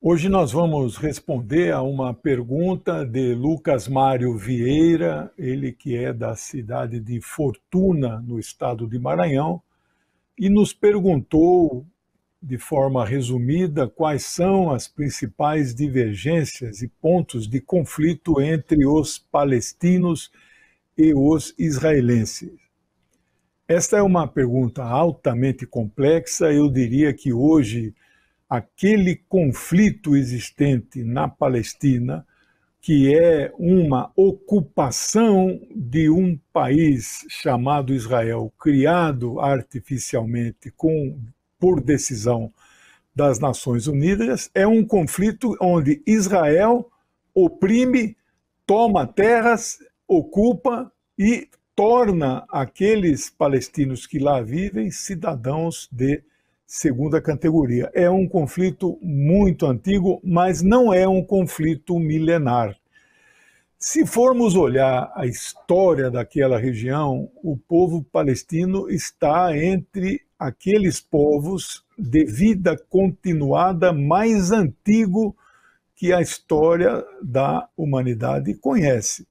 Hoje nós vamos responder a uma pergunta de Lucas Mário Vieira, ele que é da cidade de Fortuna, no estado de Maranhão, e nos perguntou, de forma resumida, quais são as principais divergências e pontos de conflito entre os palestinos e os israelenses. Esta é uma pergunta altamente complexa. Eu diria que hoje aquele conflito existente na Palestina, que é uma ocupação de um país chamado Israel, criado artificialmente com por decisão das Nações Unidas, é um conflito onde Israel oprime, toma terras, ocupa e torna aqueles palestinos que lá vivem cidadãos de segunda categoria. É um conflito muito antigo, mas não é um conflito milenar. Se formos olhar a história daquela região, o povo palestino está entre aqueles povos de vida continuada mais antigo que a história da humanidade conhece.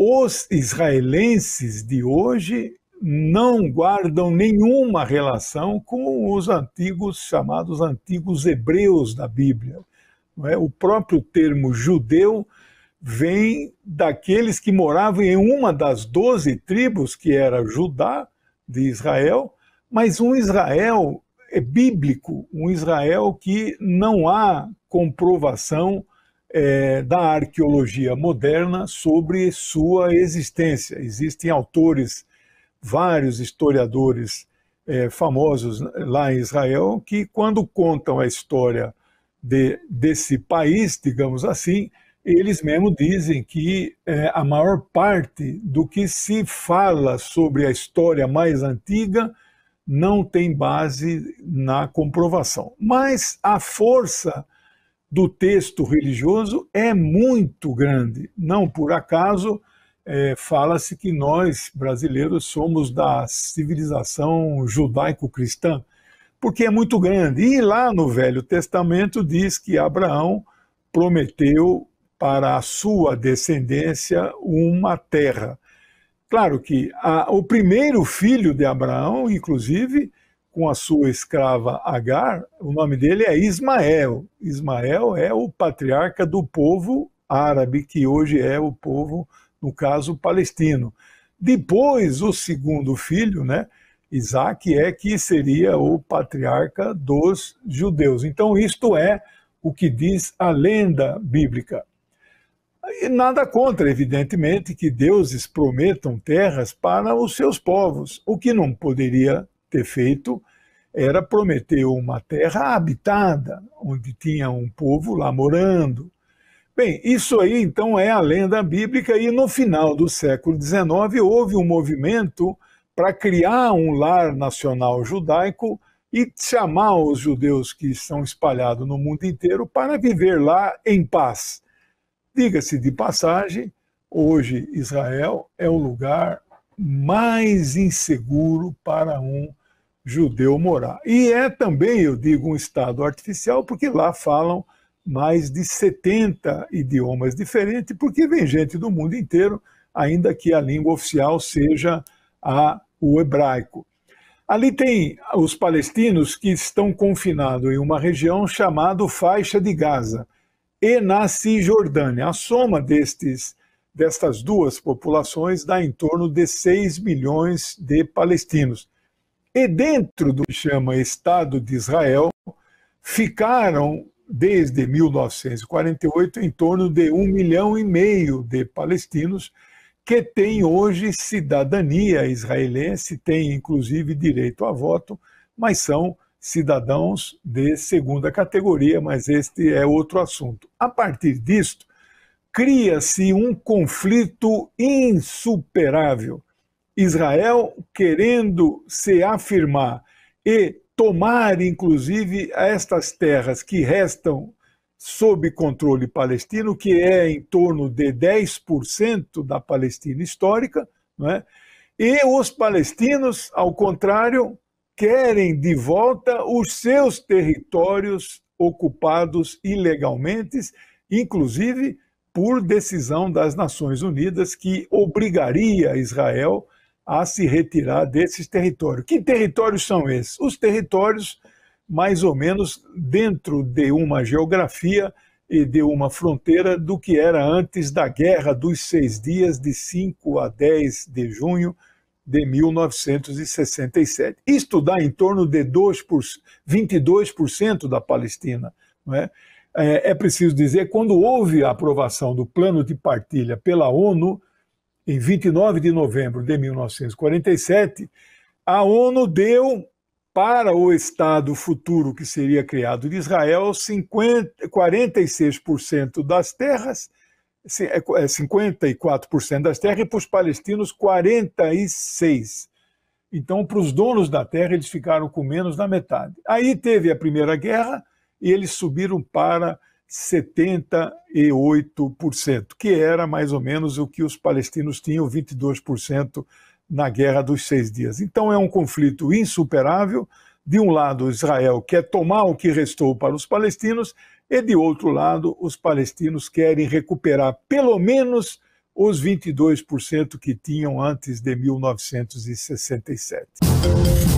Os israelenses de hoje não guardam nenhuma relação com os antigos, chamados antigos hebreus da Bíblia. É? O próprio termo judeu vem daqueles que moravam em uma das doze tribos, que era Judá, de Israel, mas um Israel é bíblico, um Israel que não há comprovação é, da arqueologia moderna sobre sua existência. Existem autores, vários historiadores é, famosos lá em Israel, que quando contam a história de, desse país, digamos assim, eles mesmo dizem que é, a maior parte do que se fala sobre a história mais antiga não tem base na comprovação. Mas a força do texto religioso é muito grande. Não por acaso é, fala-se que nós, brasileiros, somos da civilização judaico-cristã, porque é muito grande. E lá no Velho Testamento diz que Abraão prometeu para a sua descendência uma terra. Claro que a, o primeiro filho de Abraão, inclusive, com a sua escrava Agar, o nome dele é Ismael. Ismael é o patriarca do povo árabe, que hoje é o povo, no caso, palestino. Depois, o segundo filho, né, Isaac, é que seria o patriarca dos judeus. Então, isto é o que diz a lenda bíblica. E nada contra, evidentemente, que deuses prometam terras para os seus povos, o que não poderia ter feito era prometer uma terra habitada, onde tinha um povo lá morando. Bem, isso aí então é a lenda bíblica, e no final do século XIX houve um movimento para criar um lar nacional judaico e chamar os judeus que estão espalhados no mundo inteiro para viver lá em paz. Diga-se de passagem, hoje Israel é o lugar mais inseguro para um judeu morar. E é também, eu digo, um estado artificial, porque lá falam mais de 70 idiomas diferentes, porque vem gente do mundo inteiro, ainda que a língua oficial seja a, o hebraico. Ali tem os palestinos que estão confinados em uma região chamada Faixa de Gaza e na Cisjordânia. A soma destes, destas duas populações dá em torno de 6 milhões de palestinos. E dentro do que chama Estado de Israel, ficaram, desde 1948, em torno de um milhão e meio de palestinos que têm hoje cidadania israelense, têm inclusive direito a voto, mas são cidadãos de segunda categoria, mas este é outro assunto. A partir disto, cria-se um conflito insuperável Israel querendo se afirmar e tomar, inclusive, estas terras que restam sob controle palestino, que é em torno de 10% da Palestina histórica, né? e os palestinos, ao contrário, querem de volta os seus territórios ocupados ilegalmente, inclusive por decisão das Nações Unidas, que obrigaria Israel a se retirar desses territórios. Que territórios são esses? Os territórios, mais ou menos, dentro de uma geografia e de uma fronteira do que era antes da Guerra dos Seis Dias, de 5 a 10 de junho de 1967. Isto dá em torno de 2 por, 22% da Palestina. Não é? É, é preciso dizer, quando houve a aprovação do plano de partilha pela ONU, em 29 de novembro de 1947, a ONU deu para o Estado futuro que seria criado de Israel 50, 46% das terras, 54% é, é, das terras, e para os palestinos 46%. Então, para os donos da terra, eles ficaram com menos da metade. Aí teve a Primeira Guerra e eles subiram para 78%, que era mais ou menos o que os palestinos tinham, 22% na Guerra dos Seis Dias. Então é um conflito insuperável. De um lado, Israel quer tomar o que restou para os palestinos, e de outro lado, os palestinos querem recuperar pelo menos os 22% que tinham antes de 1967.